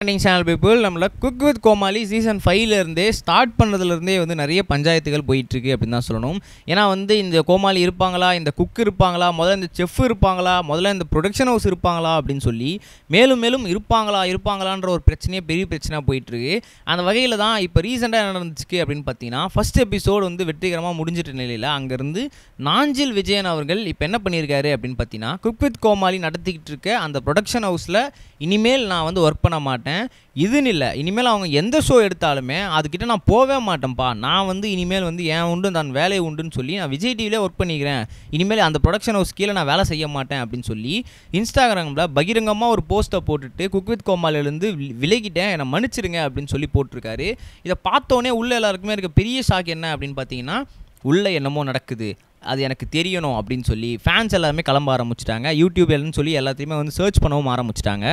morning channel people நம்மள cook with Comali season ஃபைவ்லேருந்தே start பண்ணுறதுலேருந்தே வந்து நிறைய பஞ்சாயத்துகள் போயிட்டுருக்கு அப்படின்னு தான் சொல்லணும் ஏன்னா வந்து இந்த கோமாளி இருப்பாங்களா இந்த குக் இருப்பாங்களா முதல்ல இந்த செஃப் இருப்பாங்களா முதல்ல இந்த ப்ரொடக்ஷன் ஹவுஸ் இருப்பாங்களா அப்படின்னு சொல்லி மேலும் மேலும் இருப்பாங்களா இருப்பாங்களான்ற ஒரு பிரச்சனையே பெரிய பிரச்சனையாக போயிட்டுருக்கு அந்த வகையில் தான் இப்போ ரீசெண்டாக நடந்துச்சு அப்படின்னு பார்த்தீங்கன்னா ஃபஸ்ட் எபிசோடு வந்து வெற்றிகரமாக முடிஞ்சிட்ட நிலையில் அங்கேருந்து நாஞ்சில் விஜயன் அவர்கள் இப்போ என்ன பண்ணியிருக்காரு அப்படின்னு பார்த்தீங்கன்னா குக் வித் கோமாளி நடத்திக்கிட்டு இருக்க அந்த ப்ரொடக்ஷன் ஹவுஸில் இனிமேல் நான் வந்து ஒர்க் பண்ண மாட்டேன் மாட்டேன் இதுன்னு இல்லை இனிமேல் அவங்க எந்த ஷோ எடுத்தாலுமே அதுக்கிட்ட நான் போவே மாட்டேன்ப்பா நான் வந்து இனிமேல் வந்து என் உண்டு தான் வேலையை உண்டுன்னு சொல்லி நான் விஜய் டிவிலே ஒர்க் பண்ணிக்கிறேன் இனிமேல் அந்த ப்ரொடக்ஷன் ஹவுஸ் கீழே நான் வேலை செய்ய மாட்டேன் அப்படின்னு சொல்லி இன்ஸ்டாகிராமில் பகிரங்கமாக ஒரு போஸ்ட்டை போட்டுட்டு குக் வித் கோமாலிலேருந்து விலகிட்டேன் என்னை மன்னிச்சிருங்க அப்படின்னு சொல்லி போட்டிருக்காரு இதை பார்த்தோன்னே உள்ள எல்லாருக்குமே இருக்க பெரிய ஷாக் என்ன அப்படின்னு பார்த்தீங்கன்னா உள்ளே என்னமோ நடக்குது அது எனக்கு தெரியணும் அப்படின்னு சொல்லி ஃபேன்ஸ் எல்லாருமே கிளம்ப ஆரம்பிச்சிட்டாங்க எல்லாம் சொல்லி எல்லாத்தையுமே வந்து சர்ச் பண்ணவும் ஆரம்பிச்சிட்டாங்க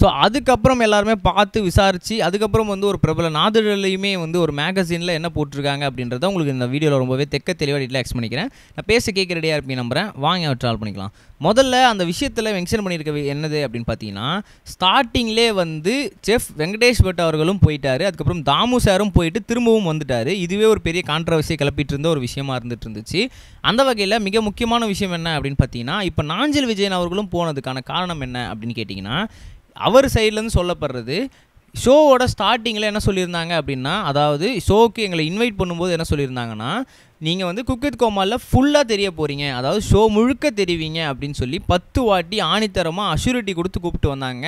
ஸோ அதுக்கப்புறம் எல்லாருமே பார்த்து விசாரித்து அதுக்கப்புறம் வந்து ஒரு பிரபல நாதிரலையுமே வந்து ஒரு மேகசினில் என்ன போட்டிருக்காங்க அப்படின்றத உங்களுக்கு இந்த வீடியோவில் ரொம்பவே தெக்க தெளிவாக டீட்டில் பண்ணிக்கிறேன் நான் பேச கேட்க ரெடியாக இருப்பீங்க நம்புறேன் வாங்கி அவர் ட்ரால் பண்ணிக்கலாம் முதல்ல அந்த விஷயத்தில் மென்ஷன் பண்ணியிருக்க என்னது அப்படின்னு பார்த்தீங்கன்னா ஸ்டார்டிங்லே வந்து செஃப் வெங்கடேஷ் பட் அவர்களும் போயிட்டார் அதுக்கப்புறம் தாமு சாரும் போயிட்டு திரும்பவும் வந்துட்டார் இதுவே ஒரு பெரிய கான்ட்ரவர்சியை கிளப்பிட்டு இருந்த ஒரு விஷயமா இருந்துட்டு இருந்துச்சு அந்த வகையில் மிக முக்கியமான விஷயம் என்ன அப்படின்னு பார்த்தீங்கன்னா இப்போ நாஞ்சல் விஜயன் அவர்களும் போனதுக்கான காரணம் என்ன அப்படின்னு கேட்டிங்கன்னா அவர் சைட்லேருந்து சொல்லப்படுறது ஷோவோட ஸ்டார்டிங்கில் என்ன சொல்லியிருந்தாங்க அப்படின்னா அதாவது ஷோவுக்கு எங்களை இன்வைட் பண்ணும்போது என்ன சொல்லியிருந்தாங்கன்னா நீங்கள் வந்து குக்கித் கோமாலில் ஃபுல்லாக தெரிய போகிறீங்க அதாவது ஷோ முழுக்க தெரிவிங்க அப்படின்னு சொல்லி பத்து வாட்டி ஆணித்தரமாக அஷூரிட்டி கொடுத்து கூப்பிட்டு வந்தாங்க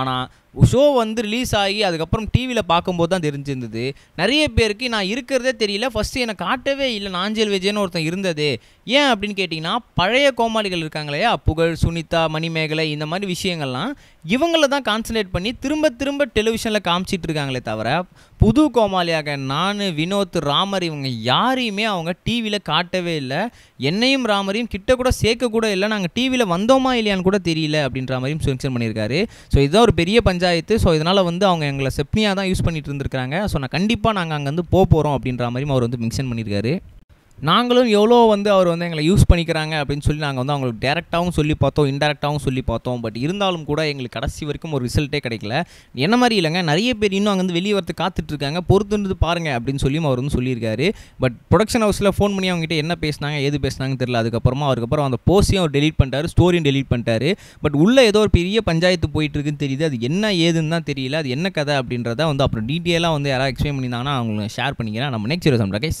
ஆனால் ஷோ வந்து ரிலீஸ் ஆகி அதுக்கப்புறம் டிவியில் பார்க்கும்போது தான் தெரிஞ்சிருந்தது நிறைய பேருக்கு நான் இருக்கிறதே தெரியல ஃபஸ்ட்டு என்னை காட்டவே இல்லை நாஞ்சல் விஜயன்னு ஒருத்தன் இருந்தது ஏன் அப்படின்னு கேட்டிங்கன்னா பழைய கோமாளிகள் இருக்காங்க இல்லையா புகழ் சுனிதா மணிமேகலை இந்த மாதிரி விஷயங்கள்லாம் இவங்கள தான் கான்சன்ட்ரேட் பண்ணி திரும்ப திரும்ப டெலிவிஷனில் காமிச்சிட்ருக்காங்களே தவிர புது கோமாளியாக நான் வினோத் ராமர் இவங்க யாரையுமே அவங்க டிவியில் காட்டவே இல்லை என்னையும் ராமரையும் கிட்ட கூட சேர்க்க கூட இல்லை நாங்கள் டிவியில் வந்தோமா இல்லையான்னு கூட தெரியல அப்படின்ற மாதிரியும் மென்ஷன் பண்ணியிருக்காரு ஸோ இதுதான் ஒரு பெரிய பஞ்சாயத்து ஸோ இதனால் வந்து அவங்க எங்களை செப்னியாக தான் யூஸ் பண்ணிட்டு இருந்திருக்காங்க ஸோ நான் கண்டிப்பாக நாங்கள் அங்கே வந்து போகிறோம் அப்படின்ற மாதிரியும் அவர் வந்து மென்ஷன் பண்ணியிருக்காரு நாங்களும் எவ்வளோ வந்து அவர் வந்து எங்களை யூஸ் பண்ணிக்கிறாங்க அப்படின்னு சொல்லி நாங்கள் வந்து அவங்களுக்கு டேரெக்டாகவும் சொல்லி பார்த்தோம் இன்டெரக்டாகவும் சொல்லி பார்த்தோம் பட் இருந்தாலும் கூட எங்களுக்கு கடைசி வரைக்கும் ஒரு ரிசல்ட்டே கிடைக்கல என்ன மாதிரி இல்லைங்க நிறைய பேர் இன்னும் அங்கே வந்து வெளியே வரத்து காத்துட்ருக்காங்க பொறுத்துன்றது பாருங்கள் அப்படின்னு சொல்லியும் அவர் வந்து சொல்லியிருக்காரு பட் ப்ரொடக்ஷன் ஹவுஸில் ஃபோன் பண்ணி அவங்ககிட்ட என்ன பேசினாங்க ஏது பேசினாங்கன்னு தெரியல அதுக்கப்புறமா அதுக்கப்புறம் அந்த போஸ்டையும் அவர் டெலிட் பண்ணிட்டார் ஸ்டோரியும் டெலிட் பண்ணிட்டார் பட் உள்ளே ஏதோ ஒரு பெரிய பஞ்சாயத்து போயிட்டுருக்குன்னு தெரியுது அது என்ன ஏதுன்னு தான் தெரியல அது என்ன கதை அப்படின்றத வந்து அப்புறம் டீட்டெயிலாக வந்து யாராவது எக்ஸ்பிளைன் பண்ணியிருந்தாங்கன்னா அவங்களுக்கு ஷேர் பண்ணிக்கிறேன் நம்ம நெக்ஸ்ட் சம்டா கேஸ்